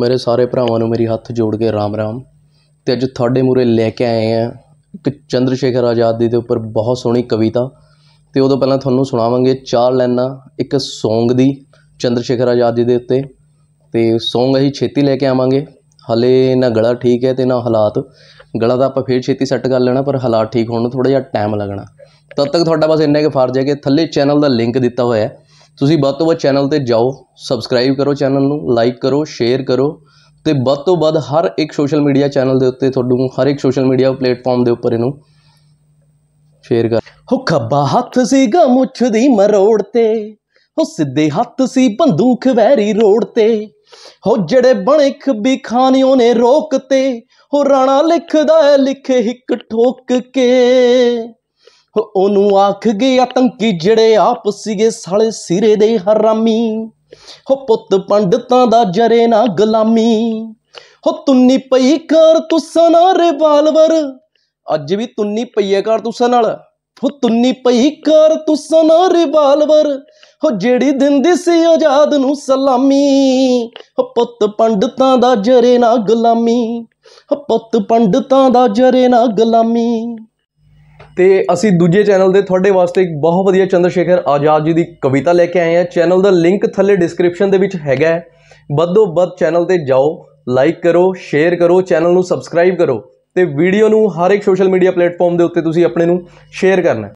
ਮੇਰੇ ਸਾਰੇ ਭਰਾਵਾਂ ਨੂੰ ਮੇਰੀ ਹੱਥ ਜੋੜ ਕੇ ਰਾਮ ਰਾਮ ਤੇ ਅੱਜ ਤੁਹਾਡੇ ਮੂਰੇ ਲੈ ਕੇ ਆਏ ਆ ਇੱਕ ਚੰਦਰ ਸ਼ੇਖਰ ਆਜ਼ਾਦ ਦੇ ਉੱਪਰ ਬਹੁਤ ਸੋਹਣੀ ਕਵਿਤਾ ਤੇ ਉਦੋਂ ਪਹਿਲਾਂ ਤੁਹਾਨੂੰ ਸੁਣਾਵਾਂਗੇ ਚਾਰ ਲਾਈਨਾਂ ਇੱਕ ਸੌਂਗ ਦੀ ਚੰਦਰ ਸ਼ੇਖਰ ਆਜ਼ਾਦ ਦੇ ਉੱਤੇ ਤੇ ਸੌਂਗ ਅਸੀਂ ਛੇਤੀ ਲੈ ਕੇ ਆਵਾਂਗੇ ਹਲੇ ਨਾ ਗਲਾ ਠੀਕ ਹੈ ਤੇ ਨਾ ਹਾਲਾਤ ਗਲਾ ਦਾ ਆਪਾਂ ਫੇਰ ਛੇਤੀ ਸੈੱਟ ਕਰ ਲੈਣਾ ਪਰ ਹਾਲਾਤ ਠੀਕ ਹੋਣ ਨੂੰ ਥੋੜਾ ਜਿਹਾ ਟਾਈਮ ਲੱਗਣਾ ਤਦ ਤੱਕ ਤੁਹਾਡਾ ਬਸ ਇੰਨਾ ਹੀ ਫਰਜ਼ ਹੈ ਕਿ ਥੱਲੇ ਚੈਨਲ ਦਾ ਲਿੰਕ ਦਿੱਤਾ ਹੋਇਆ ਹੈ ਤੁਸੀਂ ਵੱਧ ਤੋਂ ਵੱਧ ਚੈਨਲ ਤੇ ਜਾਓ ਸਬਸਕ੍ਰਾਈਬ ਕਰੋ ਚੈਨਲ ਨੂੰ ਲਾਈਕ ਕਰੋ ਸ਼ੇਅਰ ਕਰੋ ਤੇ ਵੱਧ ਤੋਂ ਵੱਧ ਹਰ ਇੱਕ ਸੋਸ਼ਲ ਮੀਡੀਆ ਚੈਨਲ ਦੇ ਉੱਤੇ ਤੁਹਾਨੂੰ ਹਰ ਇੱਕ ਸੋਸ਼ਲ ਮੀਡੀਆ ਪਲੇਟਫਾਰਮ ਦੇ ਉੱਪਰ ਇਹਨੂੰ ਸ਼ੇਅਰ ਕਰ ਹੋ ਖੱਬਾ ਹੱਥ ਗਾ ਮੁੱਛ ਦੀ ਮਰੋੜ ਤੇ ਹੋ ਸਿੱਧੇ ਹੱਥ ਸੀ ਬੰਦੂਖ ਵੈਰੀ ਰੋੜ ਤੇ ਹੋ ਜਿਹੜੇ ਬਣਖ ਖੱਬੀ ਖਾਨਿਓ ਨੇ ਰੋਕ ਤੇ ਹੋ ਰਾਣਾ ਲਿਖਦਾ ਲਿਖੇ ਇੱਕ ਠੋਕ ਕੇ ਉਹਨੂੰ ਆਖ ਗਿਆ ਤੰਕੀ ਜਿਹੜੇ ਆਪ ਸੀਗੇ ਸਾਲੇ ਸਿਰੇ ਦੇ ਹਰਾਮੀ ਹੋ ਪੁੱਤ ਪੰਡਤਾਂ ਦਾ ਜਰੇ ਨਾ ਗੁਲਾਮੀ ਹੋ ਤੁੰਨੀ ਪਈ ਕਰ ਤੁਸਾਂ ਨਾਲ ਰਿਵਾਲਵਰ ਅੱਜ ਵੀ ਤੁੰਨੀ ਪਈਏ ਕਰ ਤੁਸਾਂ ਨਾਲ ਹੋ ਤੁੰਨੀ ਪਈ ਕਰ ਤੁਸਾਂ ਨਾਲ ਰਿਵਾਲਵਰ ਹੋ ਜਿਹੜੀ ਦਿੰਦੀ ਸੀ ਆਜ਼ਾਦ ਨੂੰ ਸਲਾਮੀ ਹੋ ਪੁੱਤ ਪੰਡਤਾਂ ਦਾ ਜਰੇ ਨਾ ਗੁਲਾਮੀ ਹੋ ਪੁੱਤ ਪੰਡਤਾਂ ਦਾ ਜਰੇ ਨਾ ਗੁਲਾਮੀ ਤੇ ਅਸੀਂ ਦੂਜੇ ਚੈਨਲ ਦੇ ਤੁਹਾਡੇ ਵਾਸਤੇ ਇੱਕ ਬਹੁਤ ਵਧੀਆ ਚੰਦਰਸ਼ੇਖਰ ਆਜ਼ਾਦ ਜੀ ਦੀ ਕਵਿਤਾ ਲੈ ਕੇ ਆਏ ਹਾਂ ਚੈਨਲ ਦਾ ਲਿੰਕ ਥੱਲੇ ਡਿਸਕ੍ਰਿਪਸ਼ਨ ਦੇ ਵਿੱਚ ਹੈਗਾ ਬੱਦੋ ਬੱਦ ਚੈਨਲ ਤੇ ਜਾਓ ਲਾਈਕ ਕਰੋ ਸ਼ੇਅਰ ਕਰੋ ਚੈਨਲ ਨੂੰ ਸਬਸਕ੍ਰਾਈਬ ਕਰੋ ਤੇ ਵੀਡੀਓ ਨੂੰ ਹਰ ਇੱਕ ਸੋਸ਼ਲ ਮੀਡੀਆ ਪਲੇਟਫਾਰਮ ਦੇ ਉੱਤੇ ਤੁਸੀਂ ਆਪਣੇ ਨੂੰ ਸ਼ੇਅਰ ਕਰਨਾ